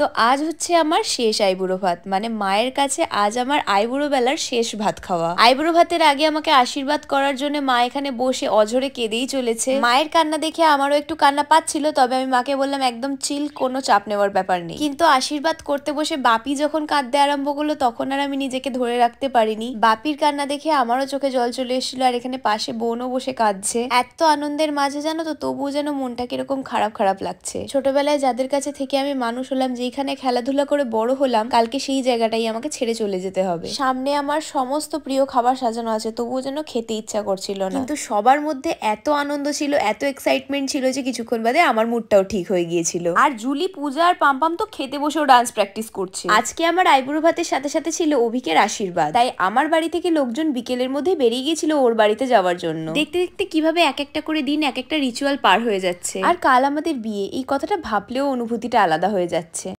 তো আজ হচ্ছে আমার শেষ আইবুড়ো ভাত মানে মায়ের কাছে আজ আমার আইবুড়ো বেলার শেষ ভাত খাওয়া আইবুড়ো ভাতের আগে আমাকে আশীর্বাদ করার জন্য মা এখানে বসে অঝরে কেঁদেই চলেছে মায়ের কান্না দেখে আমারও একটু কান্না পাচ্ছিল তবে আমি মাকে বললাম একদম চিল কোনো চাপ নেওয়ার ব্যাপার নেই কিন্তু আশীর্বাদ করতে বসে বাপি যখন কাঁদতে আরম্ভ করলো তখন আর আমি নিজেকে ধরে রাখতে পারিনি বাপির কান্না দেখে আমারও চোখে জল চলে এসেছিল আর এখানে পাশে বোনও বসে কাঁদছে এত আনন্দের মাঝে জানো তো তবুও যেন মনটা কিরকম খারাপ খারাপ লাগছে ছোটবেলায় যাদের কাছে থেকে আমি মানুষ হলাম যে যেখানে খেলাধুলা করে বড় হলাম কালকে সেই জায়গাটাই আমাকে ছেড়ে চলে যেতে হবে সামনে আমার সমস্ত প্রিয় খাবার সাজানো আছে তবুও যেন খেতে ইচ্ছা করছিল না কিন্তু সবার মধ্যে এত আনন্দ ছিল এত এক্সাইটমেন্ট ছিল যে কিছুক্ষণ বাদে আমার মুডটাও ঠিক হয়ে গিয়েছিল আর জুলি পূজা আর পাম্পাম তো খেতে বসেও ডান্স প্র্যাকটিস করছে আজকে আমার আইবুড়ো ভাতের সাথে সাথে ছিল অভিকের আশীর্বাদ তাই আমার বাড়ি থেকে লোকজন বিকেলের মধ্যে বেরিয়ে গিয়েছিল ওর বাড়িতে যাওয়ার জন্য দেখতে দেখতে কিভাবে এক একটা করে দিন এক একটা রিচুয়াল পার হয়ে যাচ্ছে আর কাল আমাদের বিয়ে এই কথাটা ভাবলেও অনুভূতিটা আলাদা হয়ে যাচ্ছে